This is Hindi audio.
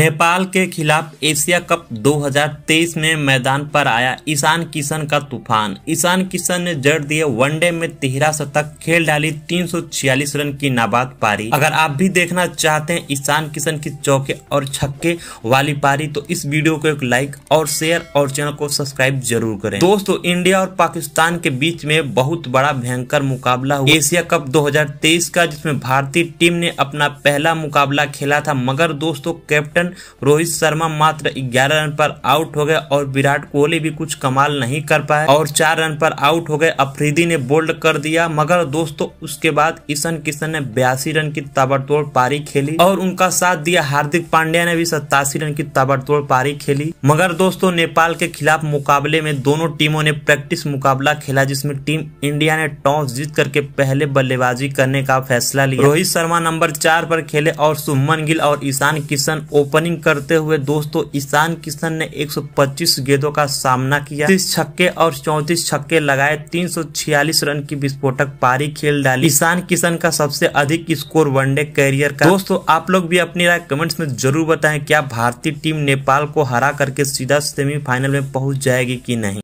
नेपाल के खिलाफ एशिया कप 2023 में मैदान पर आया ईशान किशन का तूफान ईशान किशन ने जड़ दिए वनडे में तिहरा शतक खेल डाली 346 रन की नाबाद पारी अगर आप भी देखना चाहते हैं ईशान किशन की चौके और छक्के वाली पारी तो इस वीडियो को एक लाइक और शेयर और चैनल को सब्सक्राइब जरूर करें दोस्तों इंडिया और पाकिस्तान के बीच में बहुत बड़ा भयंकर मुकाबला हुआ एशिया कप दो का जिसमे भारतीय टीम ने अपना पहला मुकाबला खेला था मगर दोस्तों कैप्टन रोहित शर्मा मात्र 11 रन पर आउट हो गए और विराट कोहली भी कुछ कमाल नहीं कर पाए और चार रन पर आउट हो गए अफरीदी ने बोल्ड कर दिया मगर दोस्तों उसके बाद ईशन किशन ने बयासी रन की ताबड़तोड़ पारी खेली और उनका साथ दिया हार्दिक पांड्या ने भी सत्तासी रन की ताबड़तोड़ पारी खेली मगर दोस्तों नेपाल के खिलाफ मुकाबले में दोनों टीमों ने प्रैक्टिस मुकाबला खेला जिसमें टीम इंडिया ने टॉस जीत करके पहले बल्लेबाजी करने का फैसला लिया रोहित शर्मा नंबर चार पर खेले और सुमन गिल और ईशान किशन ओपन ओपनिंग करते हुए दोस्तों ईशान किशन ने 125 गेंदों का सामना किया तीस छक्के और चौतीस छक्के लगाए 346 रन की विस्फोटक पारी खेल डाली ईशान किशन का सबसे अधिक स्कोर वनडे कैरियर का दोस्तों आप लोग भी अपनी राय कमेंट्स में जरूर बताएं क्या भारतीय टीम नेपाल को हरा करके सीधा सेमीफाइनल में पहुंच जाएगी की नहीं